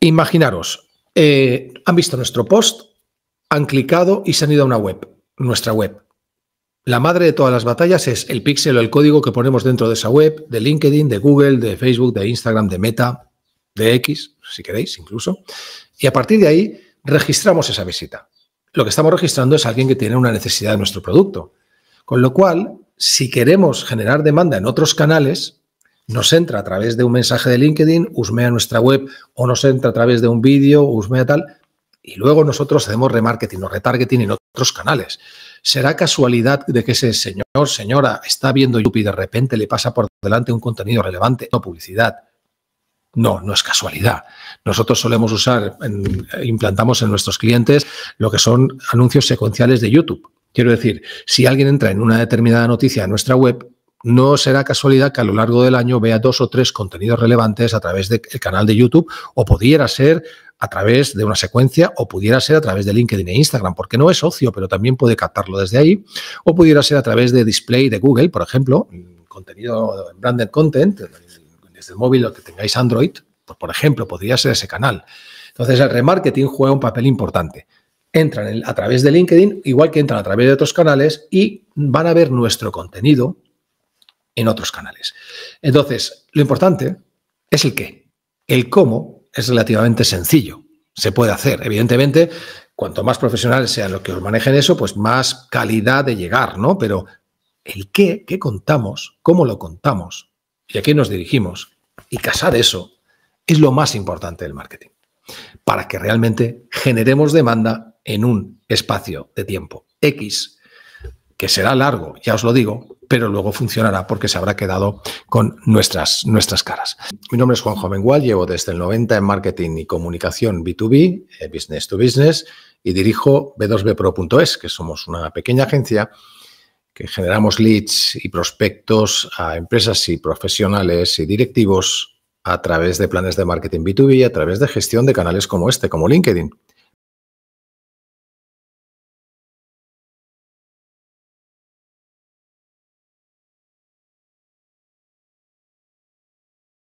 Imaginaros, eh, han visto nuestro post, han clicado y se han ido a una web, nuestra web. La madre de todas las batallas es el píxel o el código que ponemos dentro de esa web, de LinkedIn, de Google, de Facebook, de Instagram, de Meta, de X, si queréis incluso. Y a partir de ahí registramos esa visita. Lo que estamos registrando es alguien que tiene una necesidad de nuestro producto. Con lo cual, si queremos generar demanda en otros canales, nos entra a través de un mensaje de LinkedIn, usmea nuestra web o nos entra a través de un vídeo, usmea tal, y luego nosotros hacemos remarketing o retargeting en otros canales. ¿Será casualidad de que ese señor, señora, está viendo YouTube y de repente le pasa por delante un contenido relevante no publicidad? No, no es casualidad. Nosotros solemos usar, eh, implantamos en nuestros clientes lo que son anuncios secuenciales de YouTube. Quiero decir, si alguien entra en una determinada noticia en nuestra web, no será casualidad que a lo largo del año vea dos o tres contenidos relevantes a través del canal de YouTube o pudiera ser a través de una secuencia o pudiera ser a través de LinkedIn e Instagram, porque no es socio, pero también puede captarlo desde ahí, o pudiera ser a través de display de Google, por ejemplo, contenido branded content, desde el móvil o que tengáis Android, pues, por ejemplo, podría ser ese canal. Entonces el remarketing juega un papel importante. Entran a través de LinkedIn, igual que entran a través de otros canales y van a ver nuestro contenido en otros canales. Entonces, lo importante es el qué. El cómo es relativamente sencillo. Se puede hacer. Evidentemente, cuanto más profesionales sean los que os manejen eso, pues más calidad de llegar, ¿no? Pero el qué, qué contamos, cómo lo contamos y a quién nos dirigimos y casar eso es lo más importante del marketing para que realmente generemos demanda en un espacio de tiempo X, que será largo, ya os lo digo, pero luego funcionará porque se habrá quedado con nuestras, nuestras caras. Mi nombre es Juan Jovengual, llevo desde el 90 en marketing y comunicación B2B, eh, business to business, y dirijo b2bpro.es, que somos una pequeña agencia que generamos leads y prospectos a empresas y profesionales y directivos a través de planes de marketing B2B, a través de gestión de canales como este, como LinkedIn.